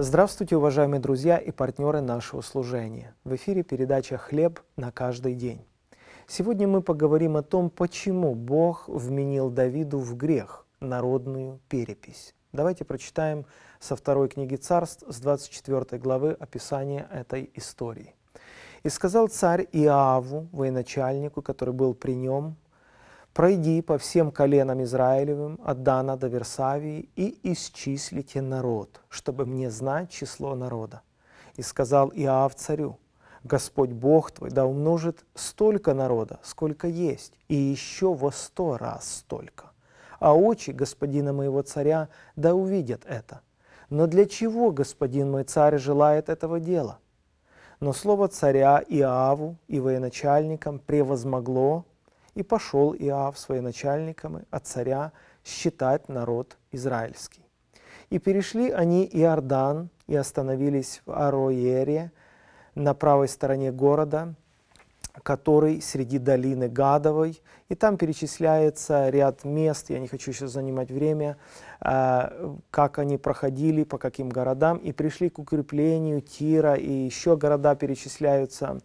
Здравствуйте, уважаемые друзья и партнеры нашего служения. В эфире передача «Хлеб на каждый день». Сегодня мы поговорим о том, почему Бог вменил Давиду в грех народную перепись. Давайте прочитаем со второй книги царств, с 24 главы, описание этой истории. «И сказал царь Иаву, военачальнику, который был при нем, пройди по всем коленам Израилевым от Дана до Версавии и исчислите народ, чтобы мне знать число народа. И сказал Иав царю, Господь Бог твой да умножит столько народа, сколько есть, и еще во сто раз столько. А очи господина моего царя да увидят это. Но для чего господин мой царь желает этого дела? Но слово царя Иаву и военачальникам превозмогло и пошел Иав с военачальниками от царя считать народ израильский. И перешли они Иордан и остановились в Ароере на правой стороне города, который среди долины Гадовой. И там перечисляется ряд мест, я не хочу сейчас занимать время, э, как они проходили, по каким городам, и пришли к укреплению Тира, и еще города перечисляются.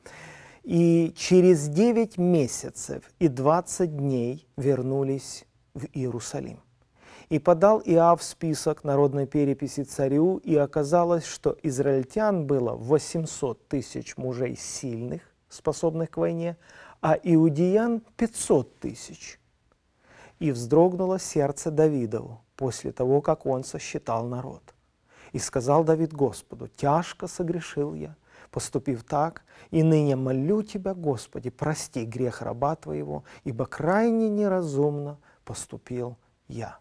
И через 9 месяцев и 20 дней вернулись в Иерусалим. И подал Иав список народной переписи царю, и оказалось, что израильтян было 800 тысяч мужей сильных, способных к войне, а иудеян 500 тысяч. И вздрогнуло сердце Давидову после того, как он сосчитал народ. И сказал Давид Господу, «Тяжко согрешил я, поступив так, и ныне молю Тебя, Господи, прости грех раба Твоего, ибо крайне неразумно поступил я.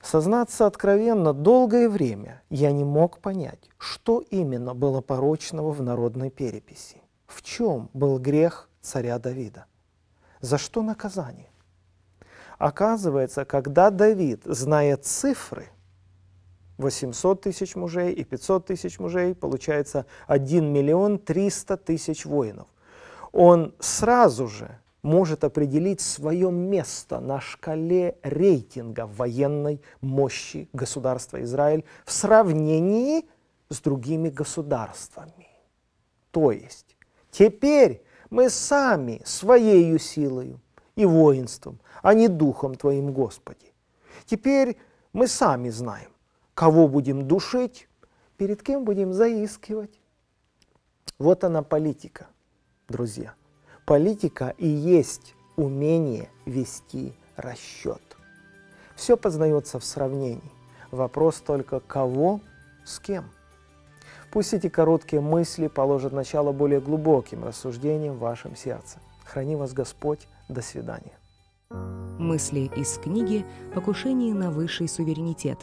Сознаться откровенно, долгое время я не мог понять, что именно было порочного в народной переписи, в чем был грех царя Давида, за что наказание. Оказывается, когда Давид, зная цифры – 800 тысяч мужей и 500 тысяч мужей, получается 1 миллион 300 тысяч воинов. Он сразу же может определить свое место на шкале рейтинга военной мощи государства Израиль в сравнении с другими государствами. То есть теперь мы сами своей силою и воинством, а не духом Твоим, Господи. Теперь мы сами знаем, кого будем душить, перед кем будем заискивать. Вот она политика, друзья. Политика и есть умение вести расчет. Все познается в сравнении. Вопрос только кого с кем. Пусть эти короткие мысли положат начало более глубоким рассуждениям в вашем сердце. Храни вас Господь. До свидания. Мысли из книги «Покушение на высший суверенитет»